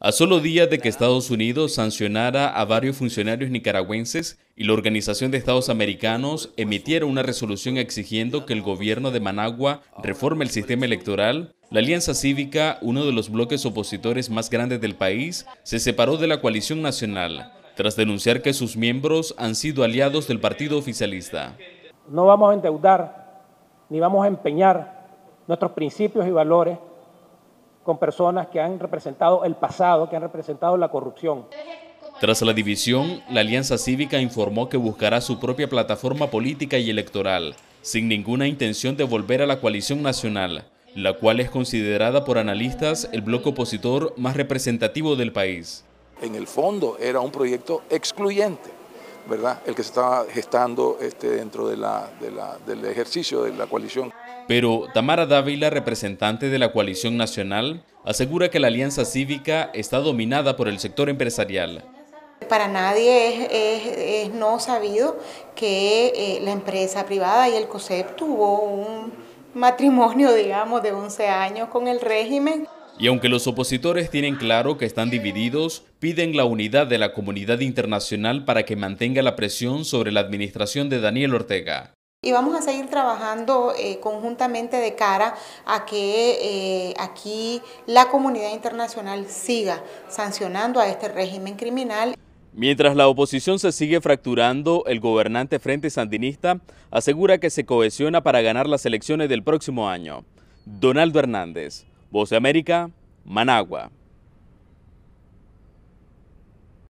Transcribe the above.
A solo días de que Estados Unidos sancionara a varios funcionarios nicaragüenses y la Organización de Estados Americanos emitiera una resolución exigiendo que el gobierno de Managua reforme el sistema electoral, la Alianza Cívica, uno de los bloques opositores más grandes del país, se separó de la coalición nacional, tras denunciar que sus miembros han sido aliados del partido oficialista. No vamos a endeudar ni vamos a empeñar nuestros principios y valores con personas que han representado el pasado, que han representado la corrupción. Tras la división, la Alianza Cívica informó que buscará su propia plataforma política y electoral, sin ninguna intención de volver a la coalición nacional, la cual es considerada por analistas el bloque opositor más representativo del país. En el fondo era un proyecto excluyente el que se estaba gestando este, dentro de del ejercicio de la coalición. Pero Tamara Dávila, representante de la coalición nacional, asegura que la alianza cívica está dominada por el sector empresarial. Para nadie es, no sabido que eh, la empresa privada y el COSEP tuvo un matrimonio, digamos, de 11 años con el régimen. Y aunque los opositores tienen claro que están divididos, piden la unidad de la comunidad internacional para que mantenga la presión sobre la administración de Daniel Ortega. Y vamos a seguir trabajando eh, conjuntamente de cara a que eh, aquí la comunidad internacional siga sancionando a este régimen criminal. Mientras la oposición se sigue fracturando, el gobernante Frente Sandinista asegura que se cohesiona para ganar las elecciones del próximo año. Donaldo Hernández, Voz América, Managua.